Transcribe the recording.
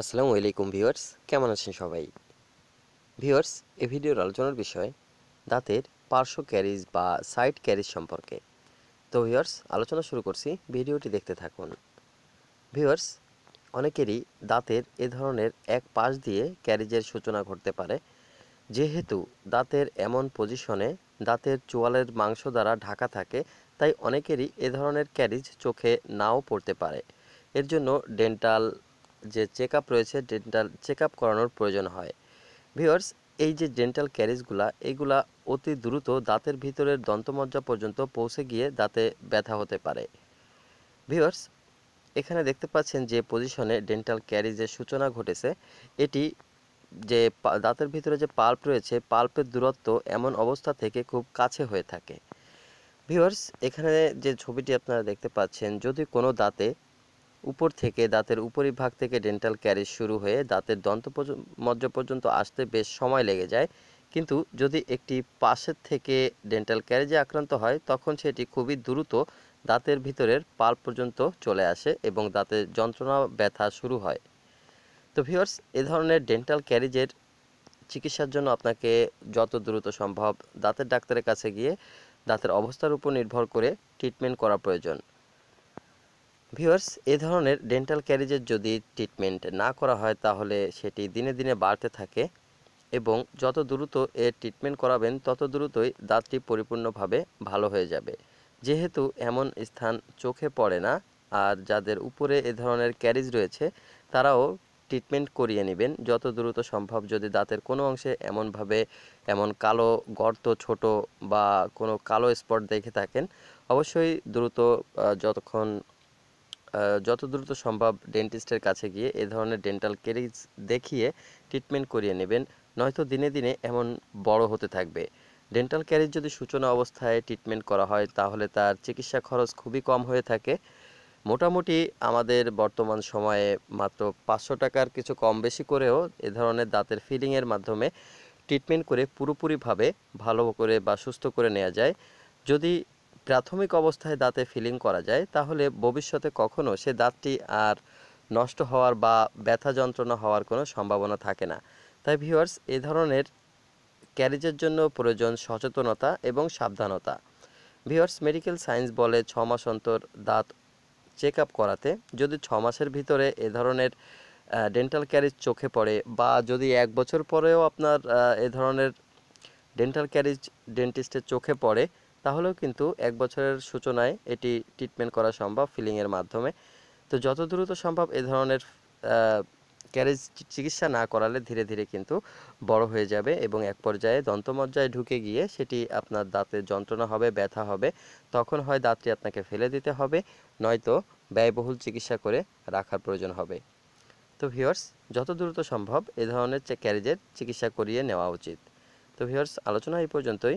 আসসালামু আলাইকুম ভিউয়ার্স কেমন আছেন সবাই ভিউয়ার্স এ ভিডিওর আলোচনার বিষয় দাঁতের পার্শ্ব ক্যারিজ বা সাইড ক্যারিজ সম্পর্কে তো ভিউয়ার্স আলোচনা শুরু করছি ভিডিওটি দেখতে থাকুন ভিউয়ার্স অনেকেরই দাঁতের এ ধরনের এক পাশ দিয়ে ক্যারিজের সূচনা ঘটতে পারে যেহেতু দাঁতের এমন পজিশনে দাঁতের চোয়ালের মাংস দ্বারা ঢাকা থাকে তাই অনেকেরই এ ধরনের ক্যারিজ চোখে নাও পড়তে পারে এর জন্য ডেন্টাল যে চেক রয়েছে ডেন্টাল চেক করানোর প্রয়োজন হয় ভিওর্স এই যে ডেন্টাল ক্যারিজগুলা এগুলা অতি দ্রুত দাঁতের ভিতরের দন্তমজ্জা পর্যন্ত পৌঁছে গিয়ে দাঁতে ব্যথা হতে পারে ভিওর্স এখানে দেখতে পাচ্ছেন যে পজিশনে ডেন্টাল ক্যারিজের সূচনা ঘটেছে এটি যে দাঁতের ভিতরে যে পাল্প রয়েছে পাল্পের দূরত্ব এমন অবস্থা থেকে খুব কাছে হয়ে থাকে ভিওর্স এখানে যে ছবিটি আপনারা দেখতে পাচ্ছেন যদি কোনো দাঁতে উপর থেকে দাঁতের উপরিভাগ থেকে ডেন্টাল ক্যারিজ শুরু হয়ে দাঁতের দন্ত মজ্জ পর্যন্ত আসতে বেশ সময় লেগে যায় কিন্তু যদি একটি পাশের থেকে ডেন্টাল ক্যারিজে আক্রান্ত হয় তখন সেটি খুবই দ্রুত দাঁতের ভিতরের পাল পর্যন্ত চলে আসে এবং দাঁতের যন্ত্রণা ব্যথা শুরু হয় তো ভিওর্স এ ধরনের ডেন্টাল ক্যারিজের চিকিৎসার জন্য আপনাকে যত দ্রুত সম্ভব দাঁতের ডাক্তারের কাছে গিয়ে দাঁতের অবস্থার উপর নির্ভর করে ট্রিটমেন্ট করা প্রয়োজন ভিউয়ার্স এ ধরনের ডেন্টাল ক্যারিজের যদি ট্রিটমেন্ট না করা হয় তাহলে সেটি দিনে দিনে বাড়তে থাকে এবং যত দ্রুত এর ট্রিটমেন্ট করাবেন তত দ্রুতই দাঁতটি পরিপূর্ণভাবে ভালো হয়ে যাবে যেহেতু এমন স্থান চোখে পড়ে না আর যাদের উপরে এ ধরনের ক্যারিজ রয়েছে তারাও ট্রিটমেন্ট করিয়ে নেবেন যত দ্রুত সম্ভব যদি দাঁতের কোনো অংশে এমনভাবে এমন কালো গর্ত ছোট বা কোনো কালো স্পট দেখে থাকেন অবশ্যই দ্রুত যতক্ষণ যত দ্রুত সম্ভব ডেন্টিস্টের কাছে গিয়ে এ ধরনের ডেন্টাল কেরিজ দেখিয়ে ট্রিটমেন্ট করিয়ে নেবেন নয়তো দিনে দিনে এমন বড় হতে থাকবে ডেন্টাল ক্যারিজ যদি সূচনা অবস্থায় ট্রিটমেন্ট করা হয় তাহলে তার চিকিৎসা খরচ খুবই কম হয়ে থাকে মোটামুটি আমাদের বর্তমান সময়ে মাত্র পাঁচশো টাকার কিছু কম বেশি করেও এ ধরনের দাঁতের ফিলিংয়ের মাধ্যমে ট্রিটমেন্ট করে পুরোপুরিভাবে ভালো করে বা সুস্থ করে নেওয়া যায় যদি প্রাথমিক অবস্থায় দাঁতে ফিলিং করা যায় তাহলে ভবিষ্যতে কখনও সে দাঁতটি আর নষ্ট হওয়ার বা ব্যথা যন্ত্রণা হওয়ার কোনো সম্ভাবনা থাকে না তাই ভিউয়ার্স এ ধরনের ক্যারিজের জন্য প্রয়োজন সচেতনতা এবং সাবধানতা ভিউয়ার্স মেডিকেল সায়েন্স বলে ছ মাস অন্তর দাঁত চেক আপ করাতে যদি ছ মাসের ভিতরে এ ধরনের ডেন্টাল ক্যারিজ চোখে পড়ে বা যদি এক বছর পরেও আপনার এ ধরনের ডেন্টাল ক্যারিজ ডেন্টিস্টের চোখে পড়ে তাহলেও কিন্তু এক বছরের সূচনায় এটি ট্রিটমেন্ট করা সম্ভব ফিলিংয়ের মাধ্যমে তো যত দ্রুত সম্ভব এ ধরনের ক্যারেজ চিকিৎসা না করালে ধীরে ধীরে কিন্তু বড় হয়ে যাবে এবং এক পর্যায়ে দন্তমজ্জায় ঢুকে গিয়ে সেটি আপনার দাঁতে যন্ত্রণা হবে ব্যথা হবে তখন হয় দাঁতটি আপনাকে ফেলে দিতে হবে নয়তো ব্যয়বহুল চিকিৎসা করে রাখার প্রয়োজন হবে তো ভিওর্স যত দ্রুত সম্ভব এ ধরনের ক্যারেজের চিকিৎসা করিয়ে নেওয়া উচিত তো ভিওর্স আলোচনা এই পর্যন্তই